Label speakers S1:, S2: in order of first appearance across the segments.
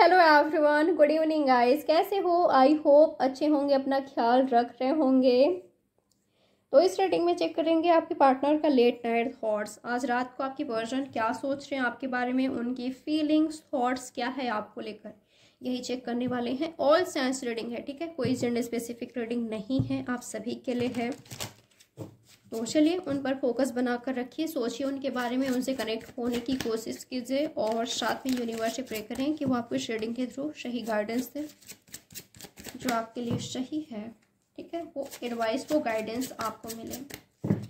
S1: hello everyone good evening guys कैसे हो I hope अच्छे होंगे अपना ख्याल रख रहे होंगे तो इस रेटिंग में चेक करेंगे आपके पार्टनर का लेट नाइट थॉट्स आज रात को आपके पर्सन क्या सोच रहे हैं आपके बारे में उनकी फीलिंग्स थॉट्स क्या है आपको लेकर यही चेक करने वाले हैं ऑल सेंस रीडिंग है ठीक है कोई जेंडर स्पेसिफिक रीडिंग नहीं है आप सभी के लिए है तो चलिए उन पर फोकस बनाकर रखिए सोचिए उनके बारे में उनसे कनेक्ट होने की कोशिश कीजिए और साथ में यूनिवर्स से प्रे करें कि वो आपको शेडिंग के थ्रू सही गाइडेंस दें जो आपके लिए सही है ठीक है वो एडवाइस वो गाइडेंस आपको मिले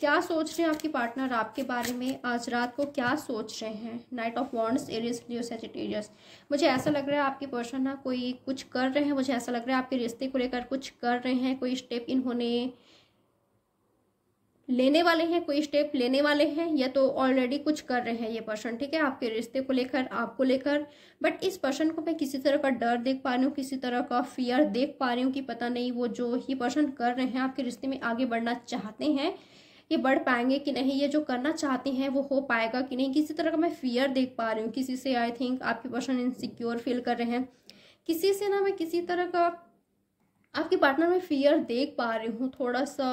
S1: क्या सोच रहे हैं आपके पार्टनर आपके बारे में आज रात को क्या सोच रहे हैं knight of wands Aries Leo Sagittarius मुझे ऐसा लग रहा है आपके पर्सन ना कोई कुछ कर रहे हैं मुझे ऐसा लग रहा है आपके रिश्ते को लेकर कुछ कर रहे हैं कोई स्टेप इन्होंने लेने वाले हैं कोई स्टेप लेने वाले हैं या तो ऑलरेडी कुछ कर रहे हैं ये पर्सन ठीक है आपके रिश्ते को लेकर आपको लेकर बट इस पर्सन को मैं किसी तरह का डर देख पा रही हूँ किसी तरह का फियर देख पा रही हूँ कि पता नहीं वो जो ही पर्सन कर रहे हैं आपके रिश्ते में आगे बढ़ना चाहते हैं ये बढ़ पाएंगे कि नहीं ये जो करना चाहते हैं वो हो पाएगा कि नहीं किसी तरह का मैं फियर देख पा रही हूँ किसी से आई थिंक आपके पर्सन इनसिक्योर फील कर रहे हैं किसी से ना मैं किसी तरह का आपके पार्टनर में फियर देख पा रही हूँ थोड़ा सा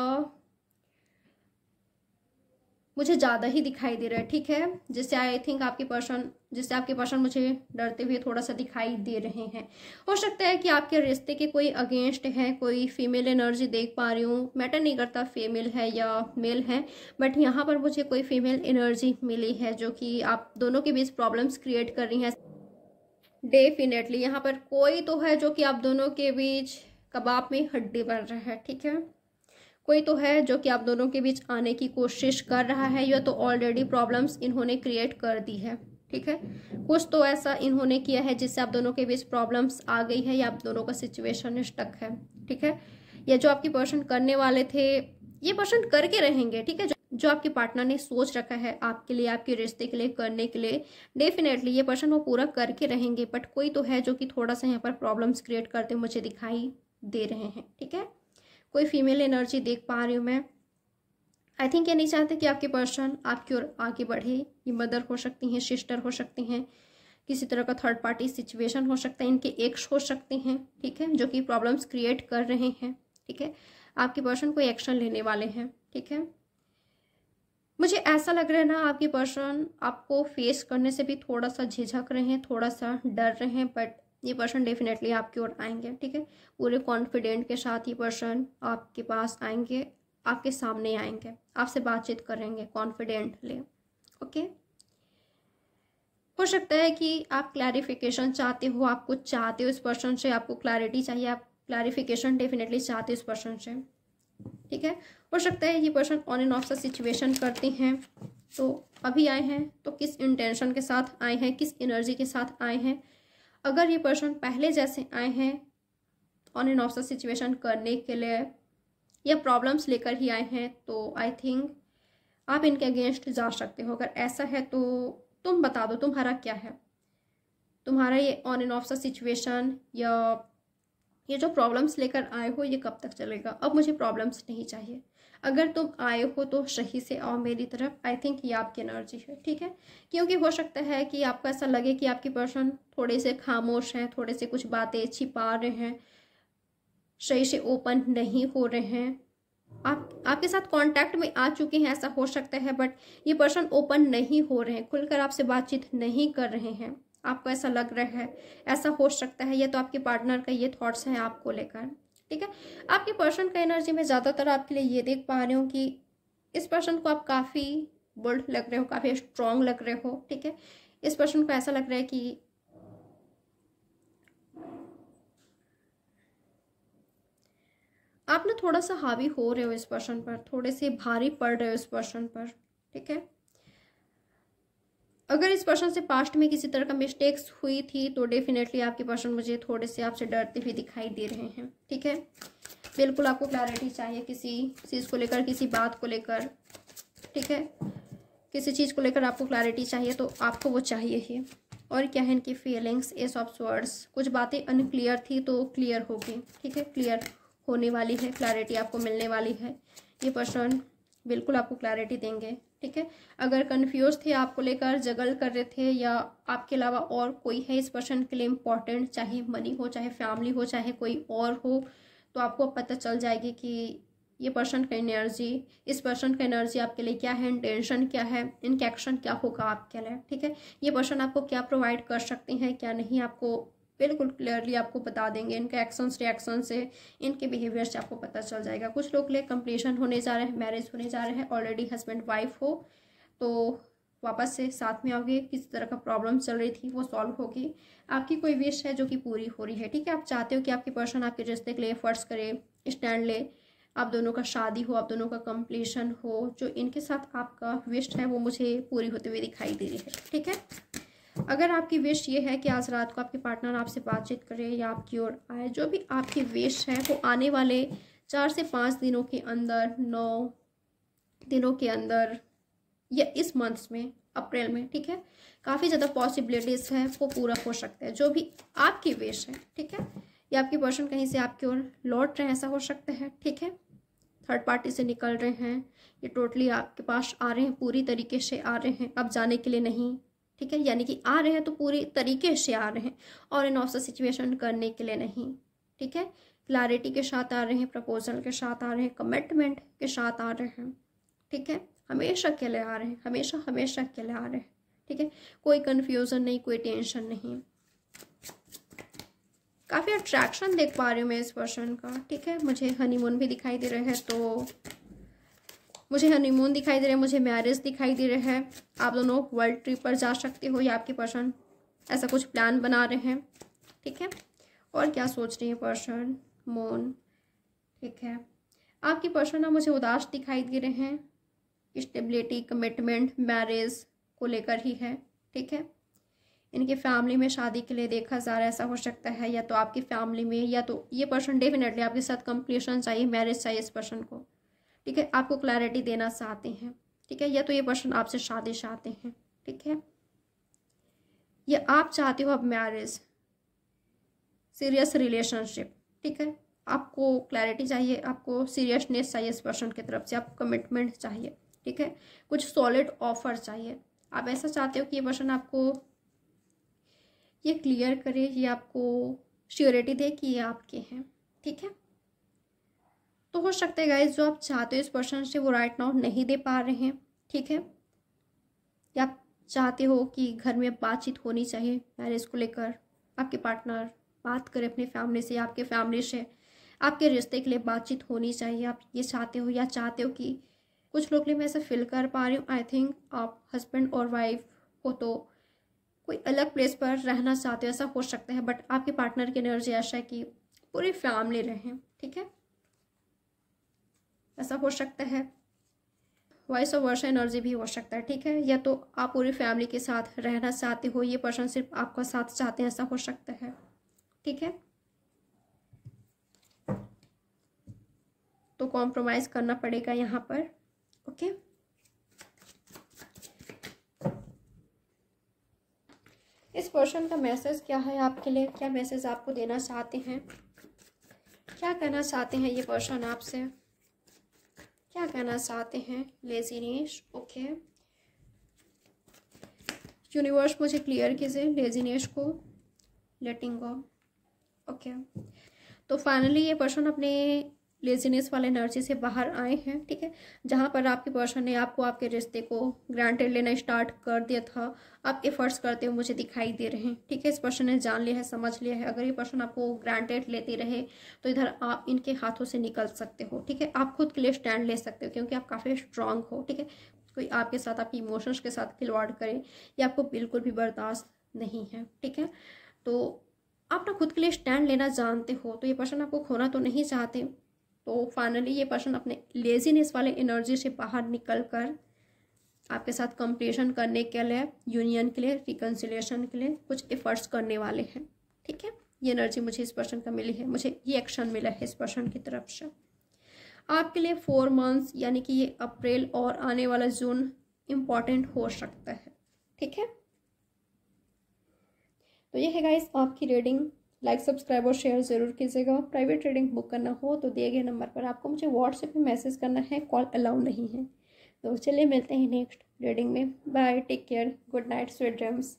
S1: मुझे ज़्यादा ही दिखाई दे रहा है ठीक है जिससे आई थिंक आपके पर्सन जिससे आपके पर्सन मुझे डरते हुए थोड़ा सा दिखाई दे रहे हैं हो सकता है कि आपके रिश्ते के कोई अगेंस्ट है कोई फीमेल एनर्जी देख पा रही हूँ मैटर नहीं करता फीमेल है या मेल है बट यहाँ पर मुझे कोई फीमेल एनर्जी मिली है जो कि आप दोनों के बीच प्रॉब्लम्स क्रिएट कर रही हैं डेफिनेटली यहाँ पर कोई तो है जो कि आप दोनों के बीच कबाब में हड्डी बन रहा है ठीक है कोई तो है जो कि आप दोनों के बीच आने की कोशिश कर रहा है या तो ऑलरेडी प्रॉब्लम्स इन्होंने क्रिएट कर दी है ठीक है कुछ तो ऐसा इन्होंने किया है जिससे आप दोनों के बीच प्रॉब्लम्स आ गई है या आप दोनों का सिचुएशन स्टक है ठीक है या जो आपके पर्सन करने वाले थे ये पर्सन करके रहेंगे ठीक है जो आपके पार्टनर ने सोच रखा है आपके लिए आपके रिश्ते के लिए करने के लिए डेफिनेटली ये पर्सन वो पूरा करके रहेंगे बट कोई तो है जो कि थोड़ा सा यहाँ पर प्रॉब्लम्स क्रिएट करते मुझे दिखाई दे रहे हैं ठीक है कोई फीमेल एनर्जी देख पा रही हूँ मैं आई थिंक ये नहीं चाहते कि आपके पर्सन आपकी ओर आगे बढ़े ये मदर हो सकती हैं सिस्टर हो सकती हैं किसी तरह का थर्ड पार्टी सिचुएशन हो सकता है इनके एक्स हो सकते हैं ठीक है जो कि प्रॉब्लम्स क्रिएट कर रहे हैं ठीक है आपके पर्सन कोई एक्शन लेने वाले हैं ठीक है मुझे ऐसा लग रहा है ना आपके पर्सन आपको फेस करने से भी थोड़ा सा झिझक रहे हैं थोड़ा सा डर रहे हैं बट ये पर्सन डेफिनेटली आपकी ओर आएंगे ठीक है पूरे कॉन्फिडेंट के साथ ये पर्सन आपके पास आएंगे आपके सामने आएंगे आपसे बातचीत करेंगे कॉन्फिडेंटली ओके हो सकता है कि आप क्लैरिफिकेशन चाहते हो आप कुछ चाहते हो इस पर्सन से आपको क्लैरिटी चाहिए आप क्लैरिफिकेशन डेफिनेटली चाहते हो इस पर्सन से ठीक है हो सकता है ये पर्सन ऑन एंड ऑफ सा सिचुएशन करते हैं तो अभी आए हैं तो किस इंटेंशन के साथ आए हैं किस एनर्जी के साथ आए हैं अगर ये पर्सन पहले जैसे आए हैं on and off the situation करने के लिए या प्रॉब्लम्स लेकर ही आए हैं तो आई थिंक आप इनके अगेंस्ट जा सकते हो अगर ऐसा है तो तुम बता दो तुम्हारा क्या है तुम्हारा ये on and off the situation या ये जो प्रॉब्लम्स लेकर आए हो ये कब तक चलेगा अब मुझे प्रॉब्लम्स नहीं चाहिए अगर तुम आए हो तो सही से आओ मेरी तरफ आई थिंक ये आपकी एनर्जी है ठीक है क्योंकि हो सकता है कि आपको ऐसा लगे कि आपकी पर्सन थोड़े से खामोश हैं थोड़े से कुछ बातें छिपा रहे हैं सही से ओपन नहीं हो रहे हैं आप आपके साथ कांटेक्ट में आ चुके हैं ऐसा हो सकता है बट ये पर्सन ओपन नहीं हो रहे हैं खुलकर आपसे बातचीत नहीं कर रहे हैं आपको ऐसा लग रहा है ऐसा हो सकता है ये तो आपके पार्टनर का ये थॉट्स हैं आपको लेकर ठीक है आपके पर्सन का एनर्जी में ज़्यादातर आपके लिए ये देख पा रही हूँ कि इस पर्सन को आप काफ़ी बोल्ड लग रहे हो काफ़ी स्ट्रांग लग रहे हो ठीक है इस पर्सन को ऐसा लग रहा है कि आप ना थोड़ा सा हावी हो रहे हो इस पर्सन पर थोड़े से भारी पड़ रहे हो इस पर्सन पर ठीक है अगर इस पर्सन से पास्ट में किसी तरह का मिस्टेक्स हुई थी तो डेफिनेटली आपके पर्सन मुझे थोड़े से आपसे डरते हुए दिखाई दे रहे हैं ठीक है बिल्कुल आपको क्लैरिटी चाहिए किसी चीज़ को लेकर किसी बात को लेकर ठीक है किसी चीज़ को लेकर आपको क्लैरिटी चाहिए तो आपको वो चाहिए ही और क्या है इनकी फीलिंग्स एस ऑफ वर्ड्स कुछ बातें अनक्लियर थी तो क्लियर होगी ठीक है क्लियर होने वाली है क्लैरिटी आपको मिलने वाली है ये पर्सन बिल्कुल आपको क्लैरिटी देंगे ठीक है अगर कन्फ्यूज थे आपको लेकर जगल कर रहे थे या आपके अलावा और कोई है इस पर्सन के लिए इम्पॉर्टेंट चाहे मनी हो चाहे फैमिली हो चाहे कोई और हो तो आपको पता चल जाएगी कि ये पर्सन का एनर्जी इस पर्सन का एनर्जी आपके लिए क्या है इंटेंशन क्या है इनके एक्शन क्या होगा आपके लिए ठीक है ये पर्सन आपको क्या प्रोवाइड कर सकते हैं क्या नहीं आपको बिल्कुल क्लियरली आपको बता देंगे इनके एक्शंस रिएक्शन से इनके बिहेवियर से आपको पता चल जाएगा कुछ लोग ले कंप्लीशन होने जा रहे हैं मैरिज होने जा रहे हैं ऑलरेडी हस्बैंड वाइफ हो तो वापस से साथ में आओगे किसी तरह का प्रॉब्लम चल रही थी वो सॉल्व होगी आपकी कोई विश है जो कि पूरी हो रही है ठीक है आप चाहते हो कि आपके पर्सन आपके रिश्ते के लिए फर्ज करे स्टैंड ले आप दोनों का शादी हो आप दोनों का कंप्लीशन हो जो इनके साथ आपका विश है वो मुझे पूरी होते हुए दिखाई दे रही है ठीक है अगर आपकी विश ये है कि आज रात को आपके पार्टनर आपसे बातचीत करे या आपकी ओर आए जो भी आपकी विश है वो आने वाले चार से पाँच दिनों के अंदर नौ दिनों के अंदर या इस मंथ में अप्रैल में ठीक है काफ़ी ज़्यादा पॉसिबिलिटीज़ है वो पूरा हो सकता है जो भी आपकी विश है ठीक है या आपकी पर्सन कहीं से आपकी ओर लौट रहे हैं ऐसा हो सकता है ठीक है थर्ड पार्टी से निकल रहे हैं ये टोटली आपके पास आ रहे हैं पूरी तरीके से आ रहे हैं अब जाने के लिए नहीं ठीक है यानी कि आ रहे हैं तो पूरी तरीके से आ रहे हैं और इन ऑफ सिचुएशन करने के लिए नहीं ठीक है क्लैरिटी के साथ आ रहे हैं प्रपोजल के साथ आ रहे हैं कमिटमेंट के साथ आ रहे हैं ठीक है हमेशा के लिए आ रहे हैं हमेशा हमेशा के लिए आ रहे हैं ठीक है कोई कन्फ्यूज़न नहीं कोई टेंशन नहीं काफ़ी अट्रैक्शन देख पा रही हूँ मैं इस पर्सन का ठीक है मुझे हनीमून भी दिखाई दे रहा है तो मुझे हनीमून दिखाई दे रहा है मुझे मैरिज दिखाई दे रहा है आप दोनों वर्ल्ड ट्रिप पर जा सकते हो या आपके पर्सन ऐसा कुछ प्लान बना रहे हैं ठीक है और क्या सोच रही है पर्सन मोन ठीक है आपकी पर्सन ना मुझे उदास दिखाई दे रहे हैं स्टेबिलिटी कमिटमेंट मैरिज को लेकर ही है ठीक है इनके फैमिली में शादी के लिए देखा जा रहा है ऐसा हो सकता है या तो आपकी फैमिली में या तो ये पर्सन डेफिनेटली आपके साथ कंप्लीशन चाहिए मैरिज चाहिए इस पर्सन को ठीक है आपको क्लैरिटी देना चाहते हैं ठीक है या तो ये पर्सन आपसे शादी चाहते हैं ठीक है या आप चाहते हो अब मैरिज सीरियस रिलेशनशिप ठीक है आपको क्लैरिटी चाहिए आपको सीरियसनेस चाहिए इस पर्सन की तरफ से आपको कमिटमेंट चाहिए ठीक है कुछ सॉलिड ऑफर चाहिए आप ऐसा चाहते हो कि ये पर्सन आपको ये क्लियर करे ये आपको श्योरिटी दे कि ये आपके हैं ठीक है तो हो सकता है गाइज जो आप चाहते हो इस पर्सन से वो राइट नाउ नहीं दे पा रहे हैं ठीक है या आप चाहते हो कि घर में बातचीत होनी चाहिए मैरिज को लेकर आपके पार्टनर बात करें अपने फैमिली से या आपके फैमिली से आपके रिश्ते के लिए बातचीत होनी चाहिए आप ये चाहते हो या चाहते हो कि कुछ लोग लिए मैं ऐसा फील कर पा रही हूँ आई थिंक आप हस्बैंड और वाइफ हो तो कोई अलग प्लेस पर रहना चाहते हो ऐसा हो सकता है बट आपके पार्टनर की एनर्जी ऐसा है कि पूरी फैमिली रहें ठीक है ऐसा हो सकता है वॉइस ऑफ वर्ष एनर्जी भी हो सकता है ठीक है या तो आप पूरी फैमिली के साथ रहना चाहते हो ये पर्सन सिर्फ आपका साथ चाहते हैं ऐसा हो सकता है ठीक है तो कॉम्प्रोमाइज़ करना पड़ेगा यहाँ पर ओके इस पर्सन का मैसेज क्या है आपके लिए क्या मैसेज आपको देना चाहते हैं क्या कहना चाहते हैं ये पर्सन आपसे कहना चाहते हैं लेजीनेश ओके यूनिवर्स मुझे क्लियर कीजिए लेजीनेश को लेटिंग गो ओके तो फाइनली ये पर्सन अपने लेजीनेस वाले एनर्जी से बाहर आए हैं ठीक है जहाँ पर आपके पर्सन ने आपको आपके रिश्ते को ग्रांटेड लेना स्टार्ट कर दिया था आप एफर्ट्स करते हुए मुझे दिखाई दे रहे हैं ठीक है इस पर्सन ने जान लिया है समझ लिया है अगर ये पर्सन आपको ग्रांटेड लेते रहे तो इधर आप इनके हाथों से निकल सकते हो ठीक है आप खुद के लिए स्टैंड ले सकते हो क्योंकि आप काफ़ी स्ट्रांग हो ठीक है कोई आपके साथ आपकी इमोशंस के साथ खिलवाड़ करे ये आपको बिल्कुल भी बर्दाश्त नहीं है ठीक है तो आप ना खुद के लिए स्टैंड लेना जानते हो तो ये पर्सन आपको खोना तो नहीं चाहते तो फाइनली ये पर्सन अपने लेजीनेस वाले एनर्जी से बाहर निकल कर आपके साथ कंपटीशन करने के लिए यूनियन के लिए रिकन्सिलेशन के लिए कुछ एफर्ट्स करने वाले हैं ठीक है ये एनर्जी मुझे इस पर्सन का मिली है मुझे ये एक्शन मिला है इस पर्सन की तरफ से आपके लिए फोर मंथ्स यानी कि ये अप्रैल और आने वाला जून इम्पॉर्टेंट हो सकता है ठीक है तो ये है गाइस आपकी रीडिंग लाइक सब्सक्राइब और शेयर ज़रूर कीजिएगा प्राइवेट ट्रेडिंग बुक करना हो तो दिए गए नंबर पर आपको मुझे व्हाट्सएप पे मैसेज करना है कॉल अलाउ नहीं है तो चलिए मिलते हैं नेक्स्ट ट्रेडिंग में bye take care good night sweet drums